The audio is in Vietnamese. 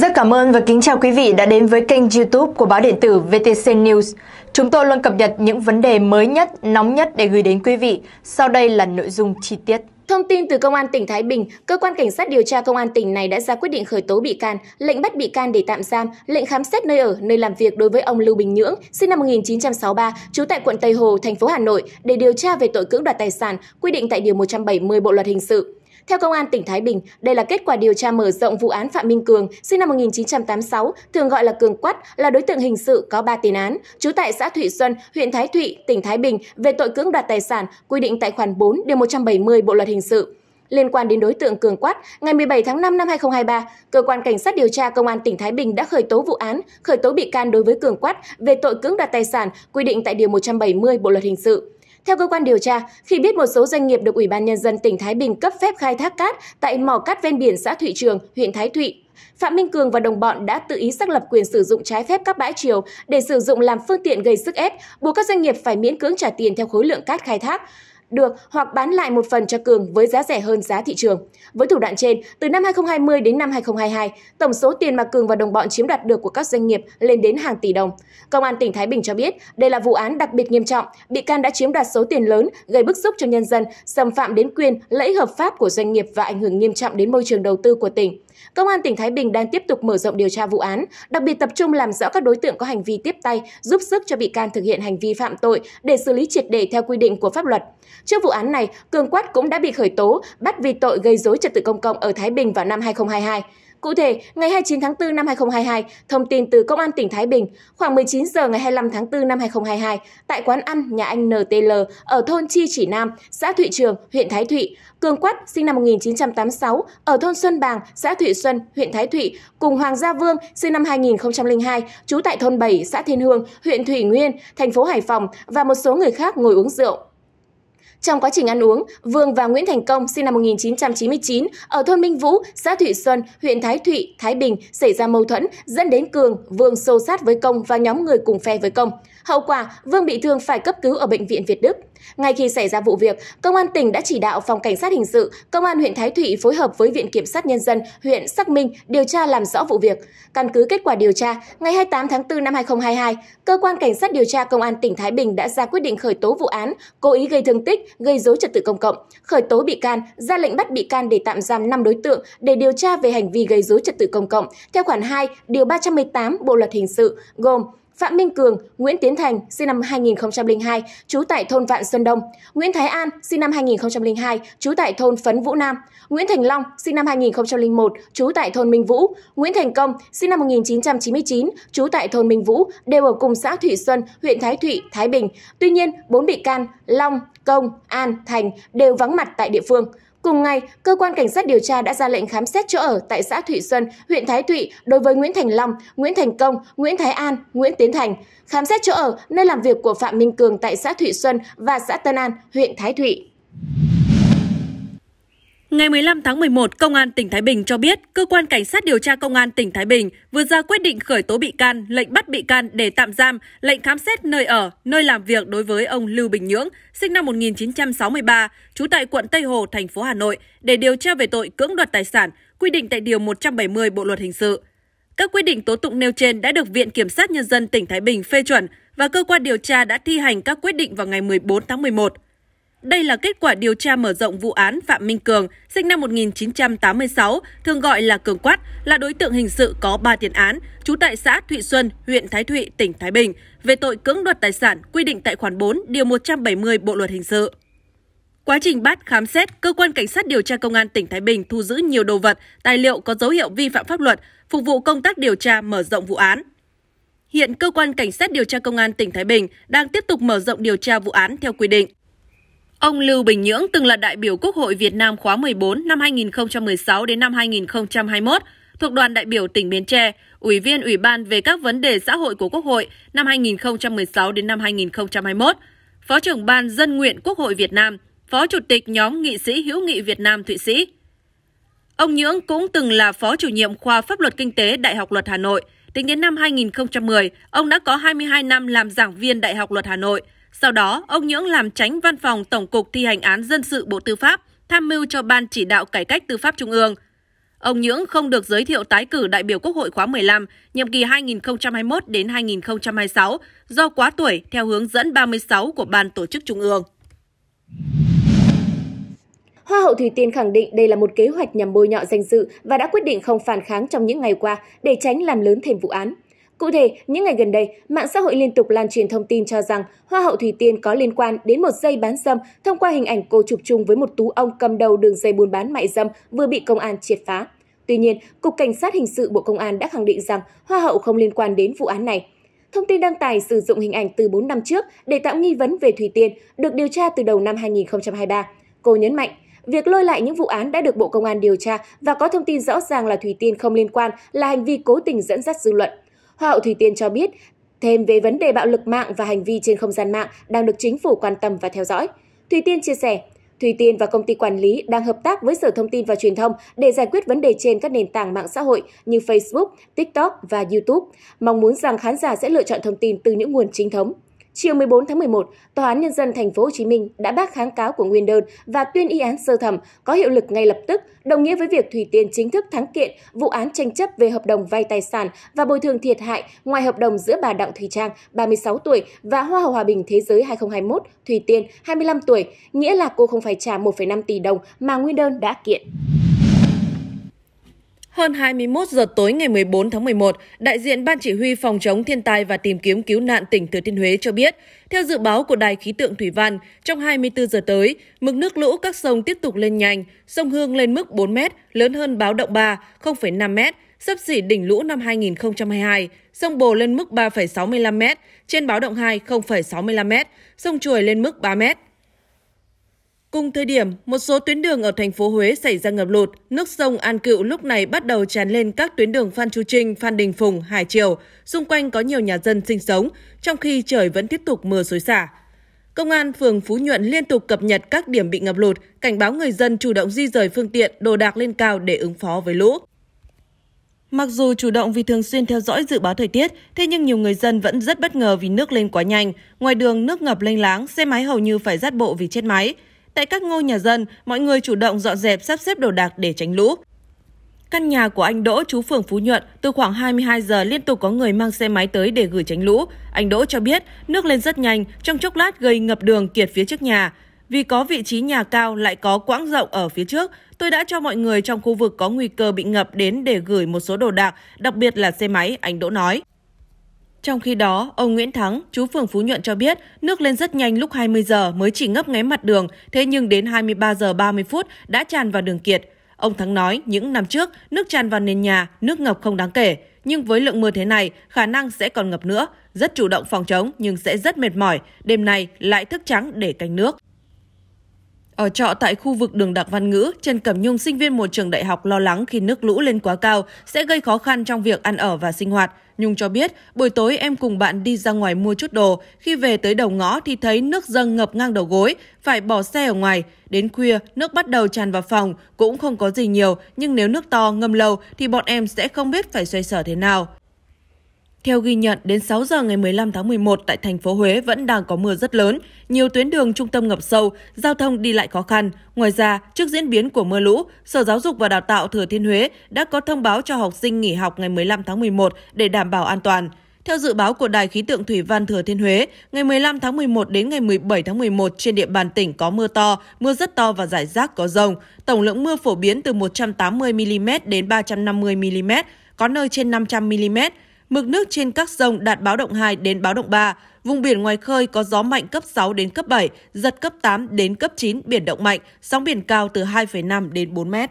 Rất cảm ơn và kính chào quý vị đã đến với kênh youtube của báo điện tử VTC News. Chúng tôi luôn cập nhật những vấn đề mới nhất, nóng nhất để gửi đến quý vị. Sau đây là nội dung chi tiết. Thông tin từ Công an tỉnh Thái Bình, cơ quan cảnh sát điều tra Công an tỉnh này đã ra quyết định khởi tố bị can, lệnh bắt bị can để tạm giam, lệnh khám xét nơi ở, nơi làm việc đối với ông Lưu Bình Nhưỡng, sinh năm 1963, trú tại quận Tây Hồ, thành phố Hà Nội để điều tra về tội cưỡng đoạt tài sản, quy định tại điều 170 Bộ luật hình sự. Theo Công an tỉnh Thái Bình, đây là kết quả điều tra mở rộng vụ án Phạm Minh Cường, sinh năm 1986, thường gọi là Cường Quắt, là đối tượng hình sự có 3 tiền án, trú tại xã Thụy Xuân, huyện Thái Thụy, tỉnh Thái Bình về tội cưỡng đoạt tài sản, quy định tại khoản 4 điều 170 Bộ luật hình sự. Liên quan đến đối tượng Cường Quát, ngày 17 tháng 5 năm 2023, cơ quan cảnh sát điều tra công an tỉnh Thái Bình đã khởi tố vụ án, khởi tố bị can đối với Cường Quát về tội cưỡng đoạt tài sản quy định tại điều 170 Bộ luật hình sự. Theo cơ quan điều tra, khi biết một số doanh nghiệp được Ủy ban Nhân dân tỉnh Thái Bình cấp phép khai thác cát tại mỏ cát ven biển xã Thụy Trường, huyện Thái Thụy, Phạm Minh Cường và đồng bọn đã tự ý xác lập quyền sử dụng trái phép các bãi triều để sử dụng làm phương tiện gây sức ép, buộc các doanh nghiệp phải miễn cưỡng trả tiền theo khối lượng cát khai thác được hoặc bán lại một phần cho Cường với giá rẻ hơn giá thị trường. Với thủ đoạn trên, từ năm 2020 đến năm 2022, tổng số tiền mà Cường và đồng bọn chiếm đoạt được của các doanh nghiệp lên đến hàng tỷ đồng. Công an tỉnh Thái Bình cho biết, đây là vụ án đặc biệt nghiêm trọng, bị can đã chiếm đoạt số tiền lớn, gây bức xúc cho nhân dân, xâm phạm đến quyền lợi hợp pháp của doanh nghiệp và ảnh hưởng nghiêm trọng đến môi trường đầu tư của tỉnh. Công an tỉnh Thái Bình đang tiếp tục mở rộng điều tra vụ án, đặc biệt tập trung làm rõ các đối tượng có hành vi tiếp tay, giúp sức cho bị can thực hiện hành vi phạm tội để xử lý triệt để theo quy định của pháp luật. Trước vụ án này, Cường quát cũng đã bị khởi tố, bắt vì tội gây dối trật tự công cộng ở Thái Bình vào năm 2022. Cụ thể, ngày 29 tháng 4 năm 2022, thông tin từ Công an tỉnh Thái Bình, khoảng 19 giờ ngày 25 tháng 4 năm 2022, tại quán ăn nhà anh NTL ở thôn Chi Chỉ Nam, xã Thụy Trường, huyện Thái Thụy, Cường quát sinh năm 1986 ở thôn Xuân Bàng, xã Thụy Xuân, huyện Thái Thụy cùng Hoàng Gia Vương sinh năm 2002, trú tại thôn 7, xã Thiên Hương, huyện Thủy Nguyên, thành phố Hải Phòng và một số người khác ngồi uống rượu. Trong quá trình ăn uống, Vương và Nguyễn Thành Công sinh năm 1999 ở thôn Minh Vũ, xã Thụy Xuân, huyện Thái Thụy, Thái Bình xảy ra mâu thuẫn dẫn đến Cường, Vương xô sát với Công và nhóm người cùng phe với Công. Hậu quả, Vương bị thương phải cấp cứu ở bệnh viện Việt Đức. Ngay khi xảy ra vụ việc, Công an tỉnh đã chỉ đạo Phòng Cảnh sát Hình sự, Công an huyện Thái Thụy phối hợp với Viện Kiểm sát Nhân dân huyện xác minh, điều tra làm rõ vụ việc. Căn cứ kết quả điều tra, ngày 28 tháng 4 năm 2022, Cơ quan Cảnh sát điều tra Công an tỉnh Thái Bình đã ra quyết định khởi tố vụ án cố ý gây thương tích, gây dối trật tự công cộng, khởi tố bị can, ra lệnh bắt bị can để tạm giam 5 đối tượng để điều tra về hành vi gây dối trật tự công cộng theo khoản 2, điều 318 Bộ luật hình sự, gồm Phạm Minh Cường, Nguyễn Tiến Thành, sinh năm 2002, trú tại thôn Vạn Xuân Đông, Nguyễn Thái An, sinh năm 2002, trú tại thôn Phấn Vũ Nam, Nguyễn Thành Long, sinh năm 2001, trú tại thôn Minh Vũ, Nguyễn Thành Công, sinh năm 1999, trú tại thôn Minh Vũ, đều ở cùng xã Thủy Xuân, huyện Thái Thụy, Thái Bình. Tuy nhiên, bốn bị can Long, Công, An, Thành đều vắng mặt tại địa phương. Cùng ngày, cơ quan cảnh sát điều tra đã ra lệnh khám xét chỗ ở tại xã Thụy Xuân, huyện Thái Thụy đối với Nguyễn Thành Long, Nguyễn Thành Công, Nguyễn Thái An, Nguyễn Tiến Thành, khám xét chỗ ở nơi làm việc của Phạm Minh Cường tại xã Thụy Xuân và xã Tân An, huyện Thái Thụy. Ngày 15 tháng 11, Công an tỉnh Thái Bình cho biết, cơ quan cảnh sát điều tra Công an tỉnh Thái Bình vừa ra quyết định khởi tố bị can, lệnh bắt bị can để tạm giam, lệnh khám xét nơi ở, nơi làm việc đối với ông Lưu Bình Nhưỡng, sinh năm 1963, trú tại quận Tây Hồ, thành phố Hà Nội để điều tra về tội cưỡng đoạt tài sản, quy định tại điều 170 Bộ luật hình sự. Các quyết định tố tụng nêu trên đã được Viện Kiểm sát Nhân dân tỉnh Thái Bình phê chuẩn và cơ quan điều tra đã thi hành các quyết định vào ngày 14 tháng 11. Đây là kết quả điều tra mở rộng vụ án Phạm Minh Cường, sinh năm 1986, thường gọi là Cường Quát, là đối tượng hình sự có 3 tiền án, trú tại xã Thụy Xuân, huyện Thái Thụy, tỉnh Thái Bình, về tội cưỡng đoạt tài sản quy định tại khoản 4, điều 170 Bộ luật hình sự. Quá trình bắt khám xét, cơ quan cảnh sát điều tra công an tỉnh Thái Bình thu giữ nhiều đồ vật, tài liệu có dấu hiệu vi phạm pháp luật, phục vụ công tác điều tra mở rộng vụ án. Hiện cơ quan cảnh sát điều tra công an tỉnh Thái Bình đang tiếp tục mở rộng điều tra vụ án theo quy định. Ông Lưu Bình Nhưỡng từng là đại biểu Quốc hội Việt Nam khóa 14 năm 2016 đến năm 2021 thuộc đoàn đại biểu tỉnh Bến Tre, Ủy viên Ủy ban về các vấn đề xã hội của Quốc hội năm 2016 đến năm 2021, Phó trưởng ban Dân nguyện Quốc hội Việt Nam, Phó Chủ tịch nhóm nghị sĩ hữu nghị Việt Nam Thụy Sĩ. Ông Nhưỡng cũng từng là Phó chủ nhiệm khoa Pháp luật Kinh tế Đại học Luật Hà Nội. Tính đến năm 2010, ông đã có 22 năm làm giảng viên Đại học Luật Hà Nội – sau đó, ông Nhưỡng làm tránh văn phòng Tổng cục thi hành án dân sự Bộ Tư pháp, tham mưu cho Ban chỉ đạo cải cách tư pháp Trung ương. Ông Nhưỡng không được giới thiệu tái cử đại biểu Quốc hội khóa 15, nhiệm kỳ 2021 đến 2026 do quá tuổi theo hướng dẫn 36 của Ban Tổ chức Trung ương. Hoa hậu Thủy Tiên khẳng định đây là một kế hoạch nhằm bôi nhọ danh dự và đã quyết định không phản kháng trong những ngày qua để tránh làm lớn thêm vụ án. Cụ thể, những ngày gần đây, mạng xã hội liên tục lan truyền thông tin cho rằng Hoa hậu Thủy Tiên có liên quan đến một dây bán dâm thông qua hình ảnh cô chụp chung với một tú ông cầm đầu đường dây buôn bán mại dâm vừa bị công an triệt phá. Tuy nhiên, Cục Cảnh sát Hình sự Bộ Công an đã khẳng định rằng Hoa hậu không liên quan đến vụ án này. Thông tin đăng tải sử dụng hình ảnh từ 4 năm trước để tạo nghi vấn về Thủy Tiên được điều tra từ đầu năm 2023. Cô nhấn mạnh, việc lôi lại những vụ án đã được Bộ Công an điều tra và có thông tin rõ ràng là Thủy Tiên không liên quan là hành vi cố tình dẫn dắt dư luận. Hoa hậu Thủy Tiên cho biết thêm về vấn đề bạo lực mạng và hành vi trên không gian mạng đang được chính phủ quan tâm và theo dõi. Thủy Tiên chia sẻ, Thủy Tiên và công ty quản lý đang hợp tác với Sở Thông tin và Truyền thông để giải quyết vấn đề trên các nền tảng mạng xã hội như Facebook, TikTok và YouTube, mong muốn rằng khán giả sẽ lựa chọn thông tin từ những nguồn chính thống. Chiều 14 tháng 11, Tòa án Nhân dân Thành phố Hồ Chí Minh đã bác kháng cáo của nguyên đơn và tuyên y án sơ thẩm có hiệu lực ngay lập tức, đồng nghĩa với việc Thủy Tiên chính thức thắng kiện vụ án tranh chấp về hợp đồng vay tài sản và bồi thường thiệt hại ngoài hợp đồng giữa bà Đặng Thùy Trang, 36 tuổi và Hoa hậu Hòa bình Thế giới 2021 Thùy Tiên, 25 tuổi, nghĩa là cô không phải trả 1,5 tỷ đồng mà nguyên đơn đã kiện. Hơn 21 giờ tối ngày 14 tháng 11, đại diện Ban Chỉ huy Phòng chống thiên tai và tìm kiếm cứu nạn tỉnh Thừa Thiên Huế cho biết, theo dự báo của Đài khí tượng Thủy Văn, trong 24 giờ tới, mực nước lũ các sông tiếp tục lên nhanh, sông Hương lên mức 4 m, lớn hơn báo động 3, 0,5 m, sấp xỉ đỉnh lũ năm 2022, sông Bồ lên mức 3,65 m, trên báo động 2 0,65 m, sông Chuồi lên mức 3 mét. Cùng thời điểm, một số tuyến đường ở thành phố Huế xảy ra ngập lụt, nước sông An Cựu lúc này bắt đầu tràn lên các tuyến đường Phan Chu Trinh, Phan Đình Phùng, Hải Triều, xung quanh có nhiều nhà dân sinh sống, trong khi trời vẫn tiếp tục mưa xối xả. Công an phường Phú Nhuận liên tục cập nhật các điểm bị ngập lụt, cảnh báo người dân chủ động di rời phương tiện, đồ đạc lên cao để ứng phó với lũ. Mặc dù chủ động vì thường xuyên theo dõi dự báo thời tiết, thế nhưng nhiều người dân vẫn rất bất ngờ vì nước lên quá nhanh. Ngoài đường nước ngập lênh láng, xe máy hầu như phải dắt bộ vì chết máy. Tại các ngôi nhà dân, mọi người chủ động dọn dẹp sắp xếp đồ đạc để tránh lũ. Căn nhà của anh Đỗ chú phường Phú Nhuận từ khoảng 22 giờ liên tục có người mang xe máy tới để gửi tránh lũ. Anh Đỗ cho biết nước lên rất nhanh, trong chốc lát gây ngập đường kiệt phía trước nhà. Vì có vị trí nhà cao lại có quãng rộng ở phía trước, tôi đã cho mọi người trong khu vực có nguy cơ bị ngập đến để gửi một số đồ đạc, đặc biệt là xe máy, anh Đỗ nói. Trong khi đó, ông Nguyễn Thắng, chú phường Phú Nhuận cho biết, nước lên rất nhanh lúc 20 giờ mới chỉ ngấp ngáy mặt đường, thế nhưng đến 23 giờ 30 phút đã tràn vào đường Kiệt. Ông Thắng nói, những năm trước, nước tràn vào nền nhà, nước ngập không đáng kể. Nhưng với lượng mưa thế này, khả năng sẽ còn ngập nữa. Rất chủ động phòng chống nhưng sẽ rất mệt mỏi. Đêm nay lại thức trắng để canh nước. Ở trọ tại khu vực đường Đặng Văn Ngữ, Trần Cẩm Nhung, sinh viên một trường đại học lo lắng khi nước lũ lên quá cao sẽ gây khó khăn trong việc ăn ở và sinh hoạt. Nhung cho biết, buổi tối em cùng bạn đi ra ngoài mua chút đồ. Khi về tới đầu ngõ thì thấy nước dâng ngập ngang đầu gối, phải bỏ xe ở ngoài. Đến khuya, nước bắt đầu tràn vào phòng, cũng không có gì nhiều, nhưng nếu nước to ngâm lâu thì bọn em sẽ không biết phải xoay sở thế nào. Theo ghi nhận, đến 6 giờ ngày 15 tháng 11 tại thành phố Huế vẫn đang có mưa rất lớn, nhiều tuyến đường trung tâm ngập sâu, giao thông đi lại khó khăn. Ngoài ra, trước diễn biến của mưa lũ, Sở Giáo dục và Đào tạo Thừa Thiên Huế đã có thông báo cho học sinh nghỉ học ngày 15 tháng 11 để đảm bảo an toàn. Theo dự báo của Đài khí tượng thủy văn Thừa Thiên Huế, ngày 15 tháng 11 đến ngày 17 tháng 11 trên địa bàn tỉnh có mưa to, mưa rất to và rải rác có rông. Tổng lượng mưa phổ biến từ 180 mm đến 350 mm, có nơi trên 500 mm Mực nước trên các sông đạt báo động 2 đến báo động 3, vùng biển ngoài khơi có gió mạnh cấp 6 đến cấp 7, giật cấp 8 đến cấp 9 biển động mạnh, sóng biển cao từ 2,5 đến 4 mét.